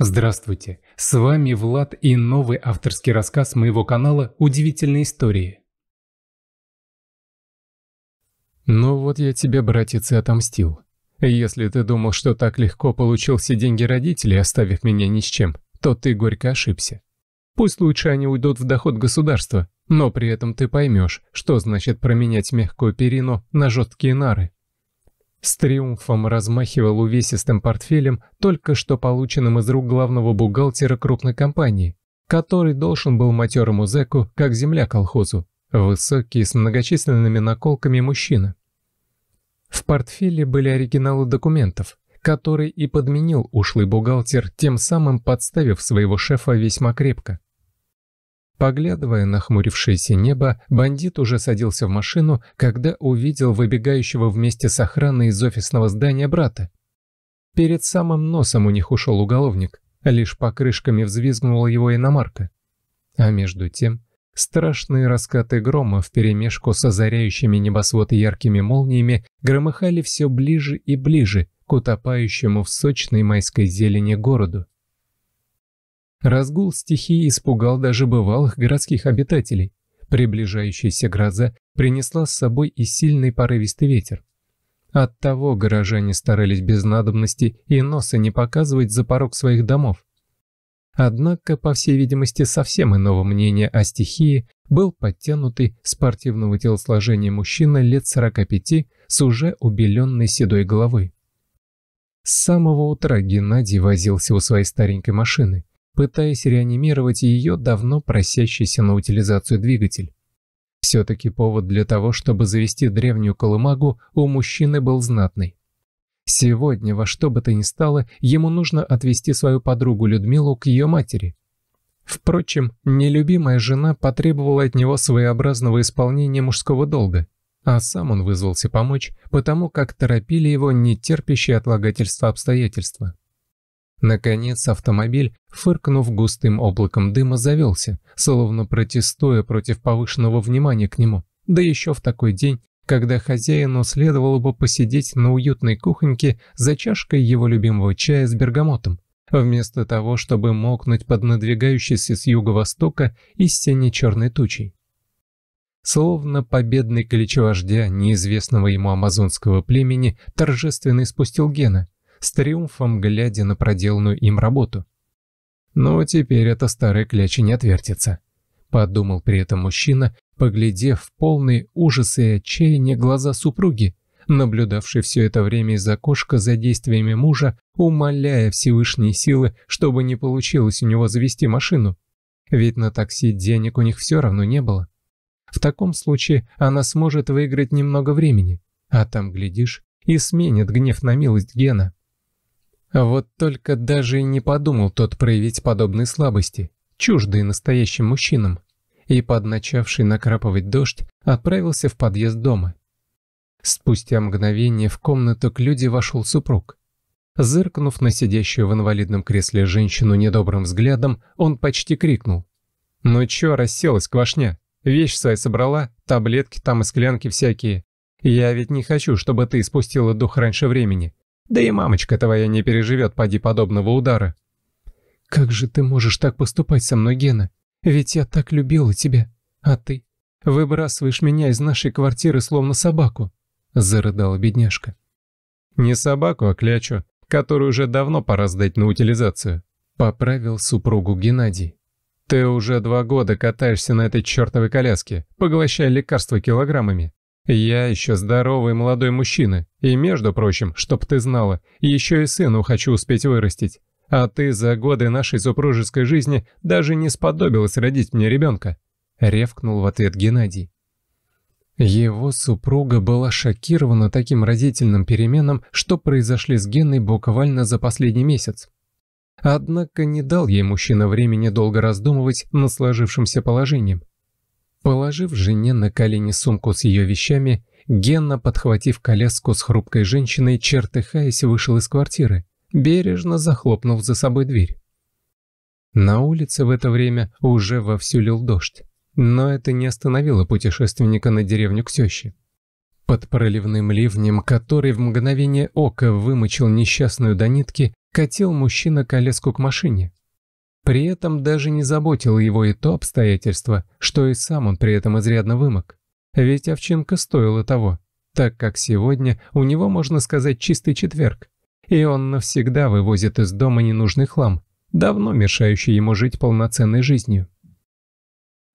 Здравствуйте, с вами Влад и новый авторский рассказ моего канала «Удивительные истории». Ну вот я тебе, братец, и отомстил. Если ты думал, что так легко получил все деньги родителей, оставив меня ни с чем, то ты горько ошибся. Пусть лучше они уйдут в доход государства, но при этом ты поймешь, что значит променять мягкую перину на жесткие нары. С триумфом размахивал увесистым портфелем, только что полученным из рук главного бухгалтера крупной компании, который должен был матерому зэку, как земля колхозу, высокий, с многочисленными наколками мужчина. В портфеле были оригиналы документов, которые и подменил ушлый бухгалтер, тем самым подставив своего шефа весьма крепко. Поглядывая на хмурившееся небо, бандит уже садился в машину, когда увидел выбегающего вместе с охраной из офисного здания брата. Перед самым носом у них ушел уголовник, лишь покрышками взвизгнула его иномарка. А между тем, страшные раскаты грома вперемешку с озаряющими небосвод яркими молниями громыхали все ближе и ближе к утопающему в сочной майской зелени городу. Разгул стихии испугал даже бывалых городских обитателей. Приближающаяся гроза принесла с собой и сильный порывистый ветер. Оттого горожане старались без надобности и носа не показывать за порог своих домов. Однако, по всей видимости, совсем иного мнения о стихии был подтянутый спортивного телосложения мужчина лет 45 с уже убеленной седой головой. С самого утра Геннадий возился у своей старенькой машины, пытаясь реанимировать ее давно просящийся на утилизацию двигатель. Все-таки повод для того, чтобы завести древнюю колымагу, у мужчины был знатный. Сегодня, во что бы то ни стало, ему нужно отвезти свою подругу Людмилу к ее матери. Впрочем, нелюбимая жена потребовала от него своеобразного исполнения мужского долга, а сам он вызвался помочь, потому как торопили его нетерпящие отлагательства обстоятельства. Наконец автомобиль, фыркнув густым облаком дыма, завелся, словно протестуя против повышенного внимания к нему. Да еще в такой день, когда хозяину следовало бы посидеть на уютной кухоньке за чашкой его любимого чая с бергамотом, вместо того, чтобы мокнуть под надвигающейся с юго-востока и сине черной тучей. Словно победный клич вождя неизвестного ему амазонского племени торжественно испустил Гена – с триумфом глядя на проделанную им работу. «Но «Ну, теперь это старая кляча не отвертится», — подумал при этом мужчина, поглядев в полные ужасы и отчаяния глаза супруги, наблюдавшей все это время из окошка за действиями мужа, умоляя Всевышние силы, чтобы не получилось у него завести машину. Ведь на такси денег у них все равно не было. В таком случае она сможет выиграть немного времени, а там, глядишь, и сменит гнев на милость Гена. Вот только даже и не подумал тот проявить подобные слабости, чуждые настоящим мужчинам, и подначавший накрапывать дождь отправился в подъезд дома. Спустя мгновение в комнату к люди вошел супруг. Зыркнув на сидящую в инвалидном кресле женщину недобрым взглядом, он почти крикнул. «Ну чё расселась, квашня? Вещь свои собрала, таблетки там и склянки всякие. Я ведь не хочу, чтобы ты спустила дух раньше времени. Да и мамочка твоя не переживет поди подобного удара. Как же ты можешь так поступать со мной, Гена? Ведь я так любила тебя. А ты? Выбрасываешь меня из нашей квартиры словно собаку. Зарыдала бедняжка. Не собаку, а клячу, которую уже давно пора сдать на утилизацию. Поправил супругу Геннадий. Ты уже два года катаешься на этой чертовой коляске, поглощая лекарства килограммами. Я еще здоровый молодой мужчина, и, между прочим, чтоб ты знала, еще и сыну хочу успеть вырастить. А ты за годы нашей супружеской жизни даже не сподобилась родить мне ребенка», — ревкнул в ответ Геннадий. Его супруга была шокирована таким разительным переменам, что произошли с Геной буквально за последний месяц. Однако не дал ей мужчина времени долго раздумывать над сложившимся положением. Положив жене на колени сумку с ее вещами, Генна, подхватив коляску с хрупкой женщиной, чертыхаясь, вышел из квартиры, бережно захлопнув за собой дверь. На улице в это время уже вовсю лил дождь, но это не остановило путешественника на деревню к теще. Под проливным ливнем, который в мгновение ока вымочил несчастную до нитки, катил мужчина коляску к машине, при этом даже не заботило его и то обстоятельство, что и сам он при этом изрядно вымок. Ведь овчинка стоила того, так как сегодня у него, можно сказать, чистый четверг. И он навсегда вывозит из дома ненужный хлам, давно мешающий ему жить полноценной жизнью.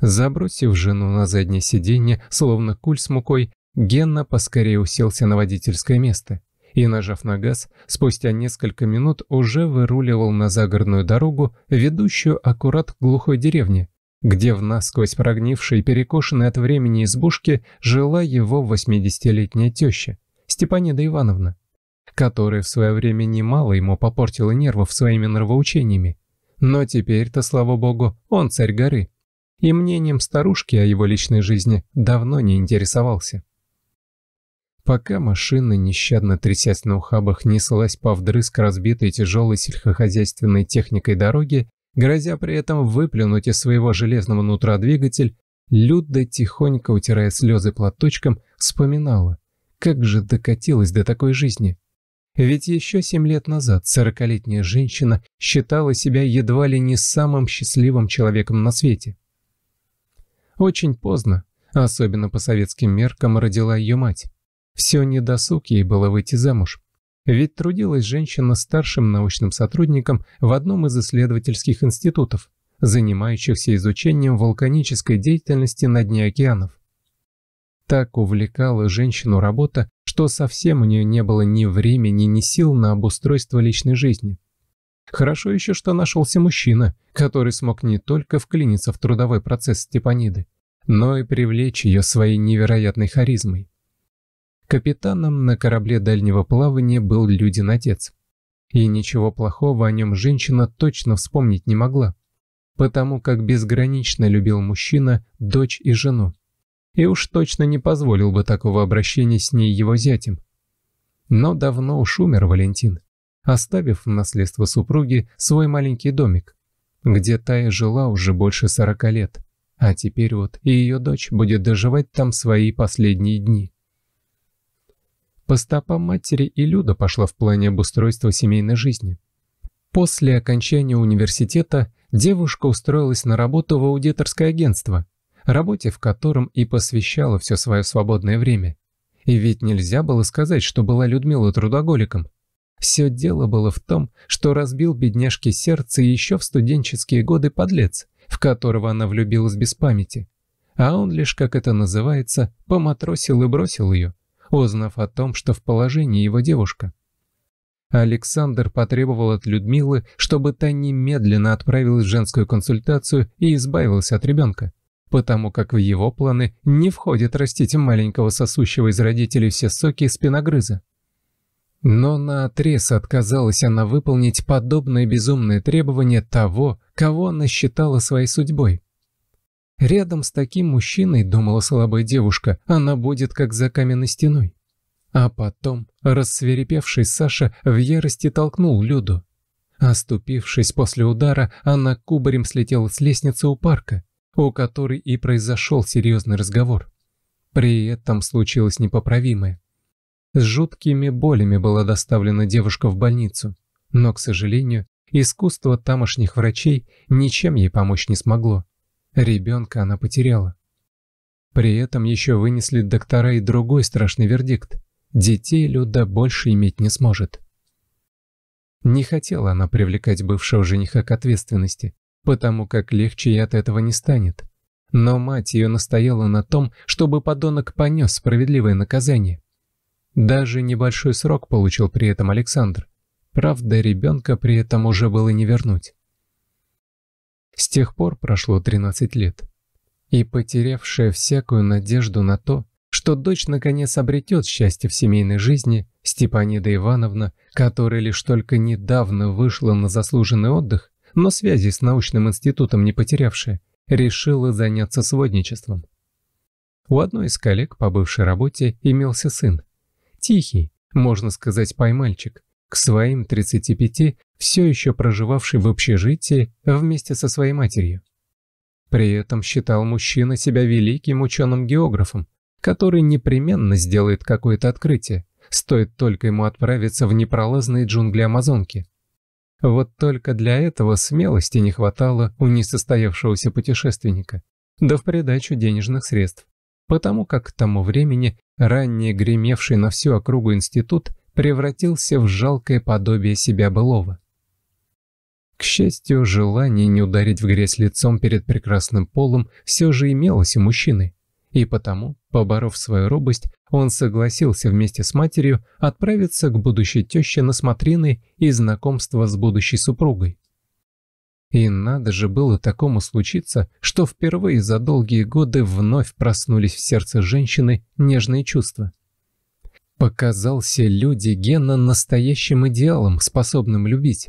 Забросив жену на заднее сиденье, словно куль с мукой, Генна поскорее уселся на водительское место и, нажав на газ, спустя несколько минут уже выруливал на загородную дорогу, ведущую аккурат к глухой деревне, где в насквозь прогнившей, перекошенной от времени избушке жила его 80-летняя теща, Степанида Ивановна, которая в свое время немало ему попортила нервов своими нравоучениями. Но теперь-то, слава богу, он царь горы, и мнением старушки о его личной жизни давно не интересовался. Пока машина, нещадно трясясь на ухабах, неслась повдрызг разбитой тяжелой сельскохозяйственной техникой дороги, грозя при этом выплюнуть из своего железного нутра двигатель, Люда, тихонько утирая слезы платочком, вспоминала, как же докатилась до такой жизни. Ведь еще семь лет назад сорокалетняя женщина считала себя едва ли не самым счастливым человеком на свете. Очень поздно, особенно по советским меркам, родила ее мать. Все недосуг ей было выйти замуж. Ведь трудилась женщина старшим научным сотрудником в одном из исследовательских институтов, занимающихся изучением вулканической деятельности на дне океанов. Так увлекала женщину работа, что совсем у нее не было ни времени, ни сил на обустройство личной жизни. Хорошо еще, что нашелся мужчина, который смог не только вклиниться в трудовой процесс Степаниды, но и привлечь ее своей невероятной харизмой. Капитаном на корабле дальнего плавания был Людин отец. И ничего плохого о нем женщина точно вспомнить не могла, потому как безгранично любил мужчина дочь и жену. И уж точно не позволил бы такого обращения с ней его зятем. Но давно уж умер Валентин, оставив в наследство супруги свой маленький домик, где Тая жила уже больше сорока лет, а теперь вот и ее дочь будет доживать там свои последние дни. По стопам матери и Люда пошла в плане обустройства семейной жизни. После окончания университета девушка устроилась на работу в аудиторское агентство, работе в котором и посвящала все свое свободное время. И ведь нельзя было сказать, что была Людмила трудоголиком. Все дело было в том, что разбил бедняжке сердце еще в студенческие годы подлец, в которого она влюбилась без памяти. А он лишь, как это называется, поматросил и бросил ее узнав о том, что в положении его девушка. Александр потребовал от Людмилы, чтобы та немедленно отправилась в женскую консультацию и избавилась от ребенка, потому как в его планы не входит растить маленького сосущего из родителей все соки спиногрыза. Но наотрез отказалась она выполнить подобные безумные требования того, кого она считала своей судьбой. Рядом с таким мужчиной, думала слабая девушка, она будет как за каменной стеной. А потом, рассверепевший Саша в ярости толкнул Люду. Оступившись после удара, она кубарем слетела с лестницы у парка, у которой и произошел серьезный разговор. При этом случилось непоправимое. С жуткими болями была доставлена девушка в больницу, но, к сожалению, искусство тамошних врачей ничем ей помочь не смогло. Ребенка она потеряла. При этом еще вынесли доктора и другой страшный вердикт. Детей Люда больше иметь не сможет. Не хотела она привлекать бывшего жениха к ответственности, потому как легче ей от этого не станет. Но мать ее настояла на том, чтобы подонок понес справедливое наказание. Даже небольшой срок получил при этом Александр. Правда, ребенка при этом уже было не вернуть. С тех пор прошло 13 лет. И потерявшая всякую надежду на то, что дочь наконец обретет счастье в семейной жизни, Степанида Ивановна, которая лишь только недавно вышла на заслуженный отдых, но связи с научным институтом не потерявшая, решила заняться сводничеством. У одной из коллег по бывшей работе имелся сын. Тихий, можно сказать, поймальчик. К своим 35 все еще проживавший в общежитии вместе со своей матерью. При этом считал мужчина себя великим ученым-географом, который непременно сделает какое-то открытие, стоит только ему отправиться в непролазные джунгли Амазонки. Вот только для этого смелости не хватало у несостоявшегося путешественника, да в придачу денежных средств, потому как к тому времени ранее гремевший на всю округу институт превратился в жалкое подобие себя былого. К счастью, желание не ударить в грязь лицом перед прекрасным полом все же имелось у мужчины. И потому, поборов свою робость, он согласился вместе с матерью отправиться к будущей теще на смотрины и знакомство с будущей супругой. И надо же было такому случиться, что впервые за долгие годы вновь проснулись в сердце женщины нежные чувства. Показался люди Гена настоящим идеалом, способным любить.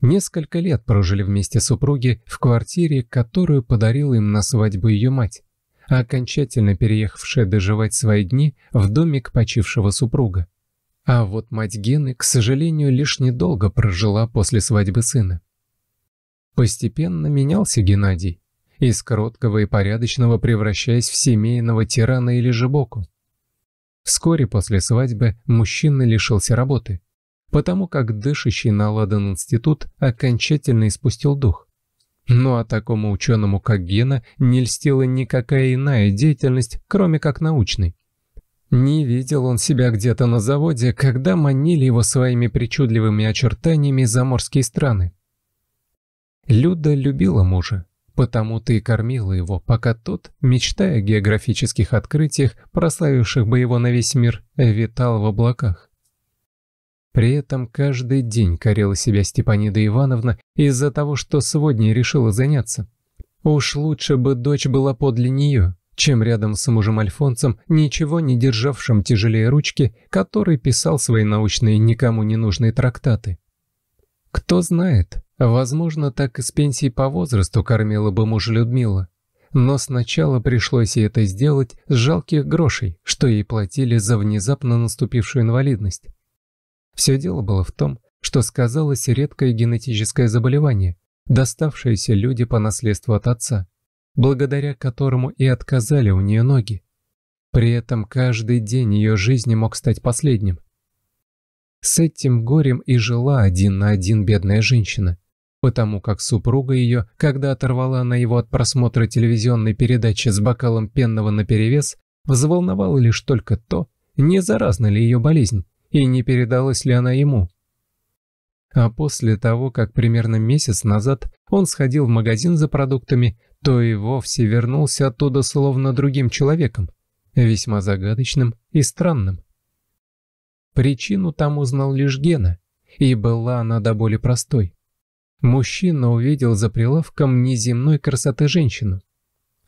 Несколько лет прожили вместе супруги в квартире, которую подарила им на свадьбу ее мать, а окончательно переехавшая доживать свои дни в домик почившего супруга. А вот мать Гены, к сожалению, лишь недолго прожила после свадьбы сына. Постепенно менялся Геннадий, из короткого и порядочного превращаясь в семейного тирана или жебоку. Вскоре после свадьбы мужчина лишился работы, потому как дышащий на ладан институт окончательно испустил дух. Ну а такому ученому, как Гена, не льстила никакая иная деятельность, кроме как научной. Не видел он себя где-то на заводе, когда манили его своими причудливыми очертаниями заморские страны. Люда любила мужа, потому-то и кормила его, пока тот, мечтая о географических открытиях, прославивших бы его на весь мир, витал в облаках. При этом каждый день корила себя Степанида Ивановна из-за того, что сегодня решила заняться. Уж лучше бы дочь была подле нее, чем рядом с мужем Альфонсом, ничего не державшим тяжелее ручки, который писал свои научные никому не нужные трактаты. Кто знает, возможно, так и с пенсии по возрасту кормила бы мужа Людмила. Но сначала пришлось ей это сделать с жалких грошей, что ей платили за внезапно наступившую инвалидность. Все дело было в том, что сказалось редкое генетическое заболевание, доставшееся люди по наследству от отца, благодаря которому и отказали у нее ноги. При этом каждый день ее жизни мог стать последним. С этим горем и жила один на один бедная женщина, потому как супруга ее, когда оторвала она его от просмотра телевизионной передачи с бокалом пенного наперевес, взволновало лишь только то, не заразна ли ее болезнь, и не передалась ли она ему. А после того, как примерно месяц назад он сходил в магазин за продуктами, то и вовсе вернулся оттуда словно другим человеком, весьма загадочным и странным. Причину там узнал лишь Гена, и была она до боли простой. Мужчина увидел за прилавком неземной красоты женщину.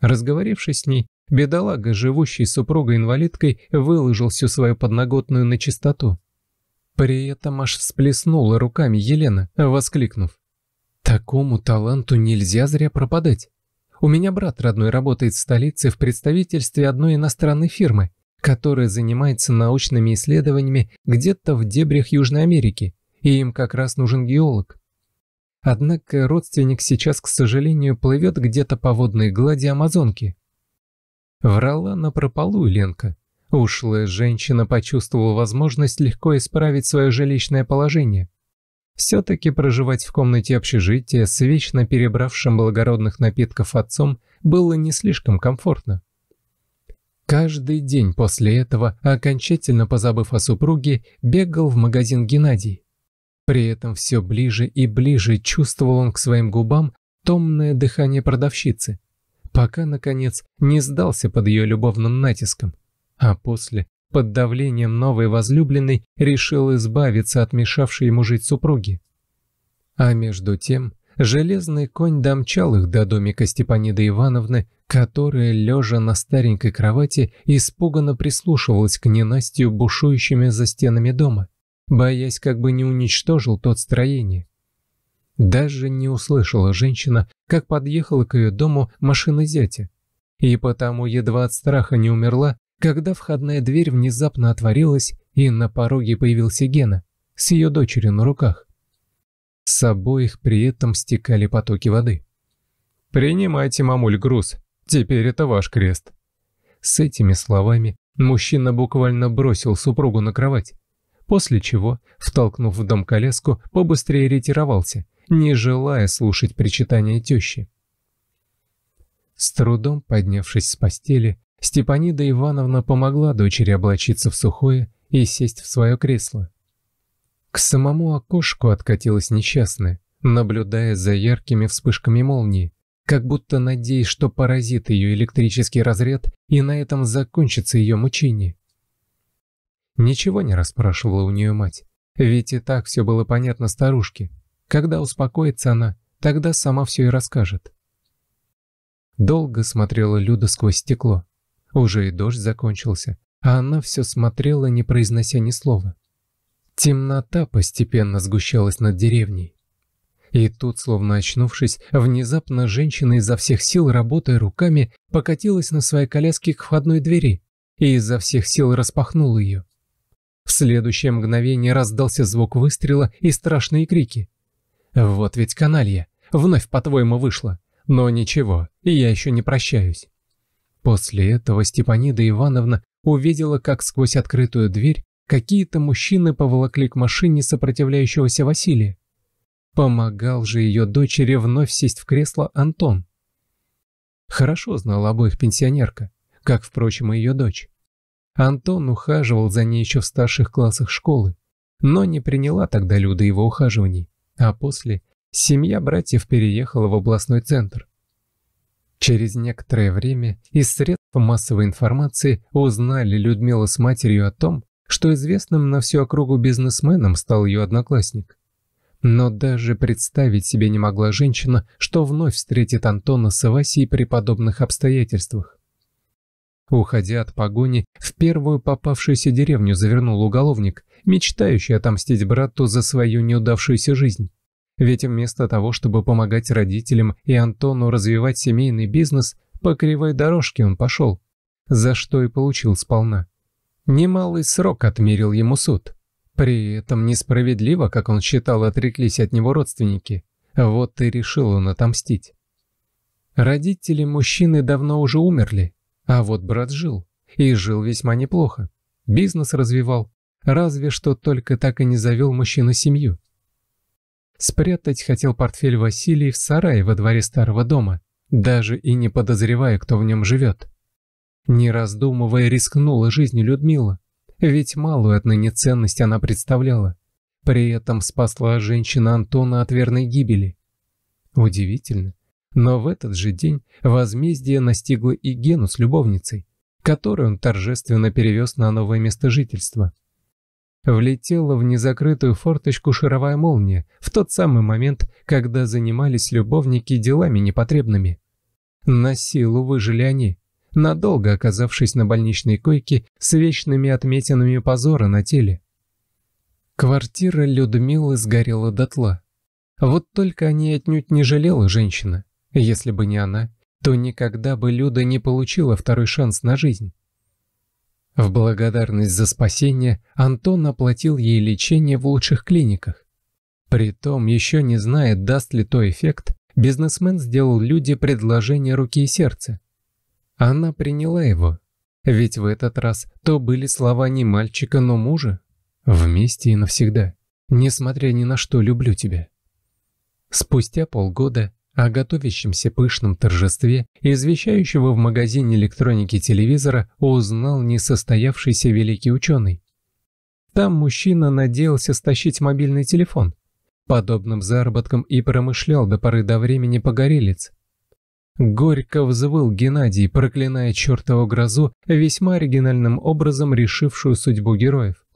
Разговорившись с ней, Бедолага, живущий с супругой-инвалидкой, выложил всю свою подноготную на чистоту. При этом аж всплеснула руками Елена, воскликнув. «Такому таланту нельзя зря пропадать. У меня брат родной работает в столице в представительстве одной иностранной фирмы, которая занимается научными исследованиями где-то в дебрях Южной Америки, и им как раз нужен геолог. Однако родственник сейчас, к сожалению, плывет где-то по водной глади Амазонки, Врала напропалую Ленка. Ушлая женщина почувствовала возможность легко исправить свое жилищное положение. Все-таки проживать в комнате общежития с вечно перебравшим благородных напитков отцом было не слишком комфортно. Каждый день после этого, окончательно позабыв о супруге, бегал в магазин Геннадий. При этом все ближе и ближе чувствовал он к своим губам томное дыхание продавщицы – пока, наконец, не сдался под ее любовным натиском, а после, под давлением новой возлюбленной, решил избавиться от мешавшей ему жить супруги. А между тем, железный конь домчал их до домика Степаниды Ивановны, которая, лежа на старенькой кровати, испуганно прислушивалась к ненастью бушующими за стенами дома, боясь, как бы не уничтожил тот строение. Даже не услышала женщина, как подъехала к ее дому машина зятя. И потому едва от страха не умерла, когда входная дверь внезапно отворилась, и на пороге появился Гена с ее дочерью на руках. С обоих при этом стекали потоки воды. «Принимайте, мамуль, груз. Теперь это ваш крест». С этими словами мужчина буквально бросил супругу на кровать, после чего, втолкнув в дом коляску, побыстрее ретировался, не желая слушать причитания тещи. С трудом поднявшись с постели, Степанида Ивановна помогла дочери облачиться в сухое и сесть в свое кресло. К самому окошку откатилась несчастная, наблюдая за яркими вспышками молнии, как будто надеясь, что поразит ее электрический разряд, и на этом закончится ее мучение. Ничего не расспрашивала у нее мать, ведь и так все было понятно старушке. Когда успокоится она, тогда сама все и расскажет. Долго смотрела Люда сквозь стекло. Уже и дождь закончился, а она все смотрела, не произнося ни слова. Темнота постепенно сгущалась над деревней. И тут, словно очнувшись, внезапно женщина изо всех сил, работая руками, покатилась на своей коляске к входной двери и изо всех сил распахнула ее. В следующее мгновение раздался звук выстрела и страшные крики. Вот ведь каналья. Вновь, по-твоему, вышло, Но ничего, я еще не прощаюсь. После этого Степанида Ивановна увидела, как сквозь открытую дверь какие-то мужчины поволокли к машине сопротивляющегося Василия. Помогал же ее дочери вновь сесть в кресло Антон. Хорошо знала обоих пенсионерка, как, впрочем, и ее дочь. Антон ухаживал за ней еще в старших классах школы, но не приняла тогда Люда его ухаживаний а после семья братьев переехала в областной центр. Через некоторое время из средств массовой информации узнали Людмила с матерью о том, что известным на всю округу бизнесменом стал ее одноклассник. Но даже представить себе не могла женщина, что вновь встретит Антона с Ивасией при подобных обстоятельствах. Уходя от погони, в первую попавшуюся деревню завернул уголовник мечтающий отомстить брату за свою неудавшуюся жизнь. Ведь вместо того, чтобы помогать родителям и Антону развивать семейный бизнес, по кривой дорожке он пошел, за что и получил сполна. Немалый срок отмерил ему суд. При этом несправедливо, как он считал, отреклись от него родственники. Вот и решил он отомстить. Родители мужчины давно уже умерли, а вот брат жил. И жил весьма неплохо. Бизнес развивал, Разве что только так и не завел мужчину семью. Спрятать хотел портфель Василий в сарае во дворе старого дома, даже и не подозревая, кто в нем живет. Не раздумывая, рискнула жизнью Людмила, ведь малую отныне ценность она представляла. При этом спасла женщина Антона от верной гибели. Удивительно, но в этот же день возмездие настигло и Гену с любовницей, которую он торжественно перевез на новое место жительства – Влетела в незакрытую форточку шаровая молния в тот самый момент, когда занимались любовники делами непотребными. На силу выжили они, надолго оказавшись на больничной койке с вечными отметинами позора на теле. Квартира Людмилы сгорела дотла. Вот только о ней отнюдь не жалела женщина. Если бы не она, то никогда бы Люда не получила второй шанс на жизнь. В благодарность за спасение Антон оплатил ей лечение в лучших клиниках. Притом, еще не зная, даст ли то эффект, бизнесмен сделал Люде предложение руки и сердца. Она приняла его, ведь в этот раз то были слова не мальчика, но мужа. Вместе и навсегда. Несмотря ни на что, люблю тебя. Спустя полгода о готовящемся пышном торжестве, извещающего в магазине электроники телевизора, узнал несостоявшийся великий ученый. Там мужчина надеялся стащить мобильный телефон. Подобным заработком и промышлял до поры до времени погорелец. Горько взвыл Геннадий, проклиная чертову грозу, весьма оригинальным образом решившую судьбу героев.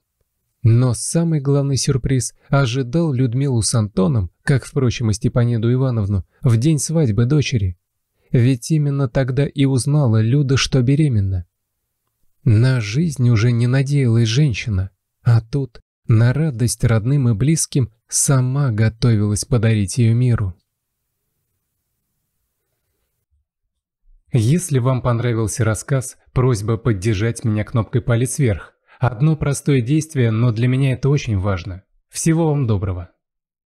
Но самый главный сюрприз ожидал Людмилу с Антоном, как, впрочем, и Степаниду Ивановну, в день свадьбы дочери. Ведь именно тогда и узнала Люда, что беременна. На жизнь уже не надеялась женщина, а тут, на радость родным и близким, сама готовилась подарить ее миру. Если вам понравился рассказ, просьба поддержать меня кнопкой «Палец вверх». Одно простое действие, но для меня это очень важно. Всего вам доброго!